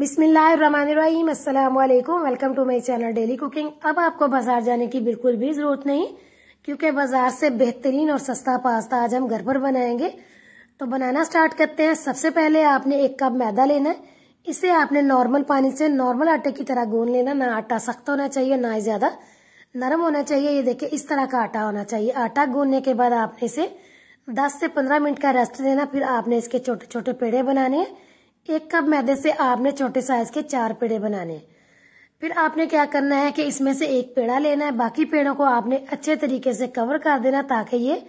बिस्मिल्लाम अस्सलाम वालेकुम welcome to my channel daily cooking अब आपको बाजार जाने की बिल्कुल भी जरूरत नहीं क्योंकि बाजार से बेहतरीन और सस्ता पास्ता आज हम घर पर बनाएंगे तो बनाना स्टार्ट करते हैं सबसे पहले आपने एक कप मैदा लेना है इसे आपने नॉर्मल पानी से नॉर्मल आटे की तरह गूंद लेना ना आटा सख्त होना चाहिए ना ही ज्यादा नरम होना चाहिए ये देखिए इस तरह का आटा होना चाहिए आटा गूंदने के बाद आपने इसे 10 से 15 मिनट का रेस्ट देना फिर आपने इसके छोटे छोटे पेड़े बनाने हैं एक कप मैदे से आपने छोटे साइज के चार पेड़े बनाने फिर आपने क्या करना है कि इसमें से एक पेड़ा लेना है बाकी पेड़ों को आपने अच्छे तरीके से कवर कर देना ताकि ये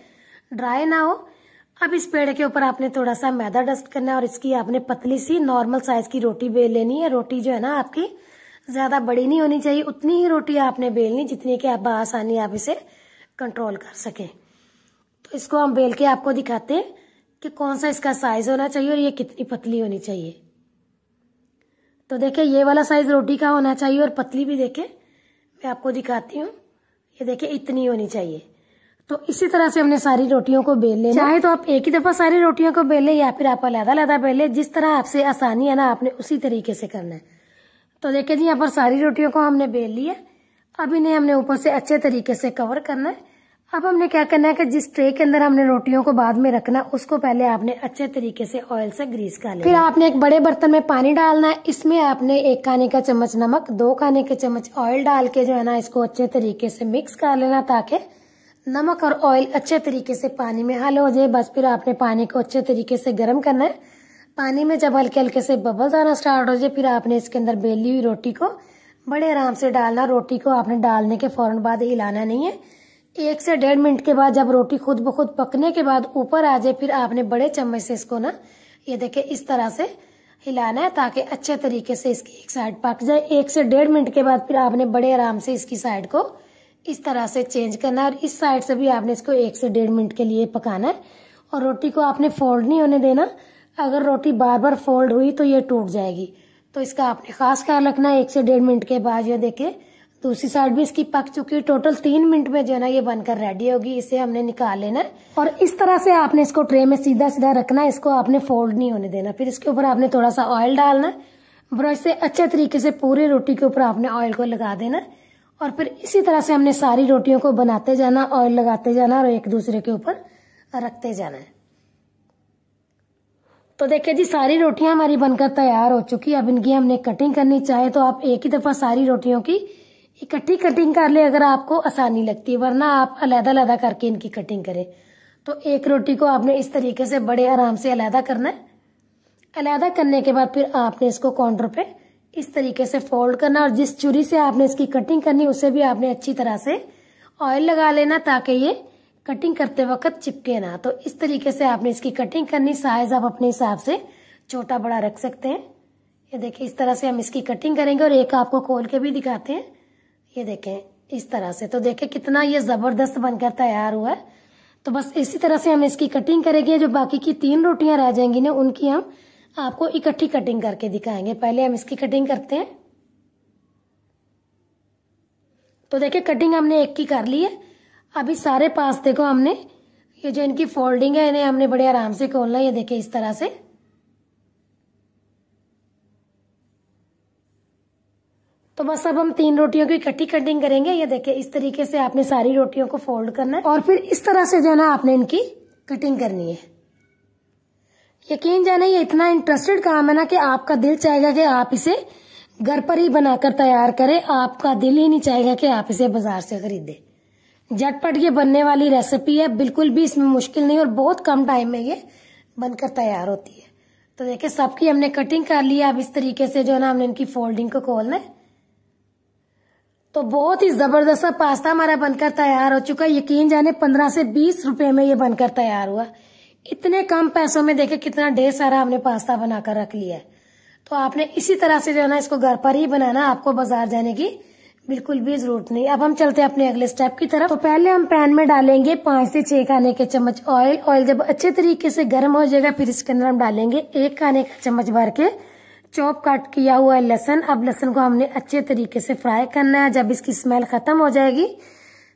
ड्राई ना हो अब इस पेड़ के ऊपर आपने थोड़ा सा मैदा डस्ट करना है और इसकी आपने पतली सी नॉर्मल साइज की रोटी बेल लेनी है रोटी जो है ना आपकी ज्यादा बड़ी नहीं होनी चाहिए उतनी ही रोटी आपने बेलनी जितनी कि आप आसानी आप इसे कंट्रोल कर सके तो इसको हम बेल के आपको दिखाते हैं कि कौन सा इसका साइज होना चाहिए और ये कितनी पतली होनी चाहिए तो देखे ये वाला साइज रोटी का होना चाहिए और पतली भी देखे मैं आपको दिखाती हूँ ये देखे इतनी होनी चाहिए तो इसी तरह से हमने सारी रोटियों को बेल लेना चाहे तो आप एक ही दफा सारी रोटियों को बेल ले या फिर आप अलहदा अलहदा बेल ले जिस तरह आपसे आसानी है ना आपने उसी तरीके से करना है तो देखिये जी यहाँ पर सारी रोटियों को हमने बेल लिया अब इन्हें हमने ऊपर से अच्छे तरीके से कवर करना है अब हमने क्या करना है कि जिस ट्रे के अंदर हमने रोटियों को बाद में रखना उसको पहले आपने अच्छे तरीके से ऑयल से ग्रीस कर लेना फिर आपने एक बड़े बर्तन में पानी डालना है इसमें आपने एक खाने का चम्मच नमक दो खाने के चम्मच ऑयल डाल के जो है ना इसको अच्छे तरीके से मिक्स कर लेना ताकि नमक और ऑयल अच्छे तरीके से पानी में हल हो जाए बस फिर आपने पानी को अच्छे तरीके से गर्म करना है पानी में जब हल्के हल्के से बबल्स आना स्टार्ट हो जाए फिर आपने इसके अंदर बेली हुई रोटी को बड़े आराम से डालना रोटी को आपने डालने के फौरन बाद हिलाना नहीं है एक से डेढ़ मिनट के बाद जब रोटी खुद ब खुद पकने के बाद ऊपर आ जाए फिर आपने बड़े चम्मच से इसको ना ये देखे इस तरह से हिलाना है ताकि अच्छे तरीके से इसकी एक साइड पक जाए एक से डेढ़ मिनट के बाद फिर आपने बड़े आराम से इसकी साइड को इस तरह से चेंज करना है और इस साइड से भी आपने इसको एक से डेढ़ मिनट के लिए पकाना है और रोटी को आपने फोल्ड नहीं होने देना अगर रोटी बार बार फोल्ड हुई तो ये टूट जाएगी तो इसका आपने खास ख्याल रखना है एक से डेढ़ मिनट के बाद ये देखें दूसरी साइड भी इसकी पक चुकी है टोटल तीन मिनट में जो है ना ये बनकर रेडी होगी इसे हमने निकाल लेना है और इस तरह से आपने इसको ट्रे में सीधा सीधा रखना है इसको आपने फोल्ड नहीं होने देना फिर इसके ऊपर आपने थोड़ा सा ऑयल डालना ब्रश से अच्छे तरीके से पूरी रोटी के ऊपर आपने ऑयल को लगा देना और फिर इसी तरह से हमने सारी रोटियों को बनाते जाना ऑयल लगाते जाना और एक दूसरे के ऊपर रखते जाना है तो देखिए जी सारी रोटियां हमारी बनकर तैयार हो चुकी है अब इनकी हमने कटिंग करनी चाहे तो आप एक ही दफा सारी रोटियों की इकट्ठी कटिंग कर ले अगर आपको आसानी लगती है वरना आप अलहदा अलहदा करके इनकी कटिंग करें तो एक रोटी को आपने इस तरीके से बड़े आराम से अलहदा करना है अलहदा करने के बाद फिर आपने इसको काउंटर पे इस तरीके से फोल्ड करना और जिस चूरी से आपने इसकी कटिंग करनी उसे भी आपने अच्छी तरह से ऑयल लगा लेना ताकि ये कटिंग करते वक्त चिपके ना तो इस तरीके से आपने इसकी कटिंग करनी साइज आप अपने हिसाब से छोटा बड़ा रख सकते हैं ये देखिए इस तरह से हम इसकी कटिंग करेंगे और एक आपको खोल के भी दिखाते हैं ये देखें इस तरह से तो देखें कितना ये ज़बरदस्त बनकर तैयार हुआ है तो बस इसी तरह से हम इसकी कटिंग करेंगे जो बाकी की तीन रोटियां रह जाएंगी ना उनकी हम आपको इकट्ठी कटिंग करके दिखाएंगे पहले हम इसकी कटिंग करते हैं तो देखिए कटिंग हमने एक की कर ली है अभी सारे पास देखो हमने ये जो इनकी फोल्डिंग है इन्हें हमने बड़े आराम से खोलना है ये देखे इस तरह से तो बस अब हम तीन रोटियों की इकट्ठी कटिंग करेंगे ये देखिए इस तरीके से आपने सारी रोटियों को फोल्ड करना है और फिर इस तरह से जो है ना आपने इनकी कटिंग करनी है यकीन जाने ये इतना इंटरेस्टेड काम है ना कि आपका दिल चाहेगा कि आप इसे घर पर ही बनाकर तैयार करें आपका दिल ही नहीं चाहेगा कि आप इसे बाजार से खरीदे झटपट ये बनने वाली रेसिपी है बिल्कुल भी इसमें मुश्किल नहीं और बहुत कम टाइम में ये बनकर तैयार होती है तो देखिये सबकी हमने कटिंग कर ली अब इस तरीके से जो है ना हमने इनकी फोल्डिंग को खोलना है तो बहुत ही जबरदस्त पास्ता हमारा बनकर तैयार हो चुका है यकीन जाने पंद्रह से बीस रुपए में ये बनकर तैयार हुआ इतने कम पैसों में देखे कितना ढेर सारा हमने पास्ता बनाकर रख लिया है तो आपने इसी तरह से जो है ना इसको घर पर ही बनाना आपको बाजार जाने की बिल्कुल भी जरूरत नहीं अब हम चलते हैं अपने अगले स्टेप की तरफ तो पहले हम पैन में डालेंगे पांच से छह खाने के चम्मच ऑयल ऑयल जब अच्छे तरीके से गर्म हो जाएगा फिर इसके अंदर हम डालेंगे एक खाने का चम्मच भर के चॉप काट किया हुआ है लहसन अब लहसन को हमने अच्छे तरीके से फ्राई करना है जब इसकी स्मेल ख़त्म हो जाएगी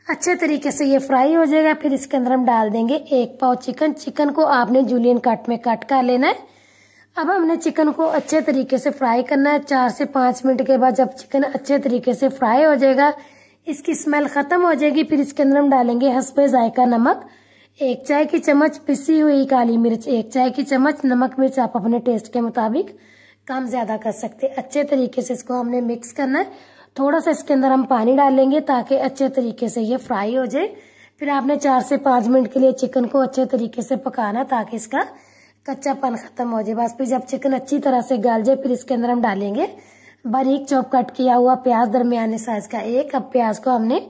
अच्छे तरीके से ये फ्राई हो जाएगा फिर इसके अंदर हम डाल देंगे एक पाव चिकन चिकन को आपने जूलियन कट में कट कर लेना है अब हमने चिकन को अच्छे तरीके से फ्राई करना है चार से पाँच मिनट के बाद जब चिकन अच्छे तरीके से फ्राई हो जाएगा इसकी स्मेल ख़त्म हो जाएगी फिर इसके अंदर हम डालेंगे हंसपे जायका नमक एक चाय की चम्मच पिसी हुई काली मिर्च एक चाय की चम्मच नमक मिर्च आप अपने टेस्ट के मुताबिक कम ज़्यादा कर सकते अच्छे तरीके से इसको हमने मिक्स करना है थोड़ा सा इसके अंदर हम पानी डालेंगे ताकि अच्छे तरीके से ये फ्राई हो जाए फिर आपने चार से पांच मिनट के लिए चिकन को अच्छे तरीके से पकाना ताकि इसका कच्चापन खत्म हो जाए बस फिर जब चिकन अच्छी तरह से गल जाए फिर इसके अंदर हम डालेंगे बारीक चौप कट किया हुआ प्याज दरमियाने साइज का एक अब प्याज को हमने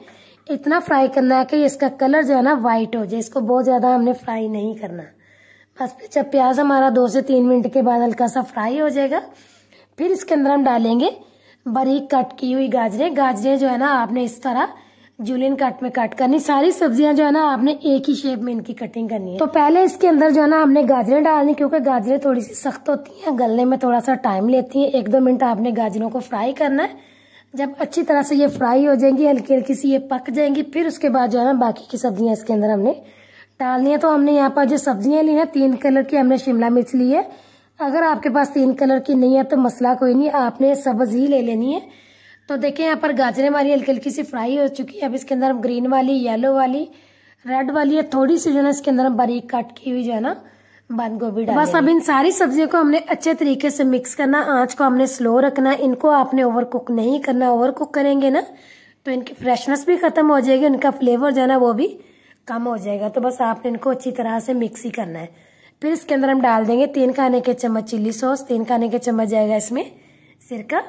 इतना फ्राई करना है कि इसका कलर जो है ना व्हाइट हो जाए इसको बहुत ज़्यादा हमने फ्राई नहीं करना बस फिर जब प्याज हमारा दो से तीन मिनट के बाद हल्का सा फ्राई हो जाएगा फिर इसके अंदर हम डालेंगे बारीक कट की हुई गाजरें गाजरें जो है ना आपने इस तरह जूलियन कट में कट करनी सारी सब्जियां जो है ना आपने एक ही शेप में इनकी कटिंग करनी है तो पहले इसके अंदर जो है ना आपने गाजरें डालनी क्योंकि गाजरें थोड़ी सी सख्त होती हैं गलने में थोड़ा सा टाइम लेती हैं एक दो मिनट आपने गाजरों को फ्राई करना है जब अच्छी तरह से ये फ्राई हो जाएंगी हल्की हल्की सी ये पक जाएंगी फिर उसके बाद जो है ना बाकी की सब्जियां इसके अंदर हमने डाल दिया तो हमने यहाँ पर जो सब्जियां ली हैं तीन कलर की हमने शिमला मिर्च ली है अगर आपके पास तीन कलर की नहीं है तो मसला कोई नहीं आपने सब्ज ही ले लेनी है तो देखिए यहाँ पर गाजरें हमारी हल्की हल्की सी फ्राई हो चुकी है अब इसके अंदर हम ग्रीन वाली येलो वाली रेड वाली है थोड़ी सी जो है ना इसके अंदर हम बारीक कट की हुई जो है ना बंद गोभी बस अब इन सारी सब्जियों को हमने अच्छे तरीके से मिक्स करना आंच को हमने स्लो रखना इनको आपने ओवर कुक नहीं करना ओवर कुक करेंगे ना तो इनकी फ्रेशनेस भी खत्म हो जाएगी उनका फ्लेवर जो है ना वो भी कम हो जाएगा तो बस आपने इनको अच्छी तरह से मिक्स ही करना है फिर इसके अंदर हम डाल देंगे तीन खाने के चम्मच चिल्ली सॉस तीन खाने के चम्मच जाएगा इसमें सिरका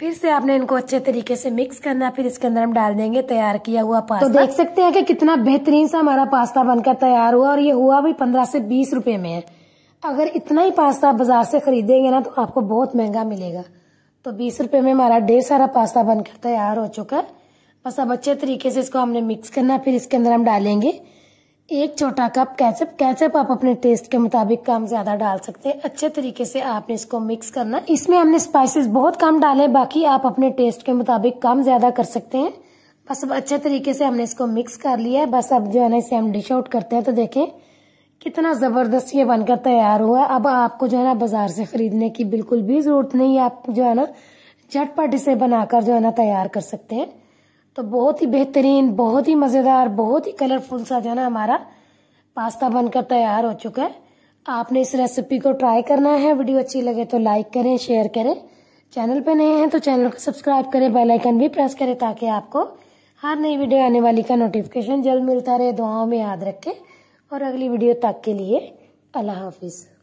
फिर से आपने इनको अच्छे तरीके से मिक्स करना है फिर इसके अंदर हम डाल देंगे तैयार किया हुआ पास्ता तो देख सकते हैं कि कितना बेहतरीन सा हमारा पास्ता बनकर तैयार हुआ और ये हुआ भी पंद्रह से बीस रुपए में है अगर इतना ही पास्ता बाजार से खरीदेंगे ना तो आपको बहुत महंगा मिलेगा तो बीस रुपए में हमारा ढेर सारा पास्ता बनकर तैयार हो चुका है बस अब अच्छे तरीके से इसको हमने मिक्स करना है फिर इसके अंदर हम डालेंगे एक छोटा कप कैचअप कैचअप आप अपने टेस्ट के मुताबिक कम ज्यादा डाल सकते हैं अच्छे तरीके से आपने इसको मिक्स करना इसमें हमने स्पाइसेस बहुत कम डाले बाकी आप अपने टेस्ट के मुताबिक कम ज्यादा कर सकते हैं बस अब अच्छे तरीके से हमने इसको मिक्स कर लिया है बस अब जो है ना इसे हम डिश आउट करते हैं तो देखें कितना ज़बरदस्त ये बनकर तैयार हुआ अब आपको जो है ना बाजार से खरीदने की बिल्कुल भी ज़रूरत नहीं है आप जो है ना झटपट इसे बनाकर जो है ना तैयार कर सकते हैं तो बहुत ही बेहतरीन बहुत ही मज़ेदार बहुत ही कलरफुल सा जो है ना हमारा पास्ता बनकर तैयार हो चुका है आपने इस रेसिपी को ट्राई करना है वीडियो अच्छी लगे तो लाइक करें शेयर करें चैनल पर नए हैं तो चैनल को सब्सक्राइब करें बेल आइकन भी प्रेस करें ताकि आपको हर नई वीडियो आने वाली का नोटिफिकेशन जल्द मिलता रहे दुआओं में याद रखें और अगली वीडियो तक के लिए अल्लाह हाफिज़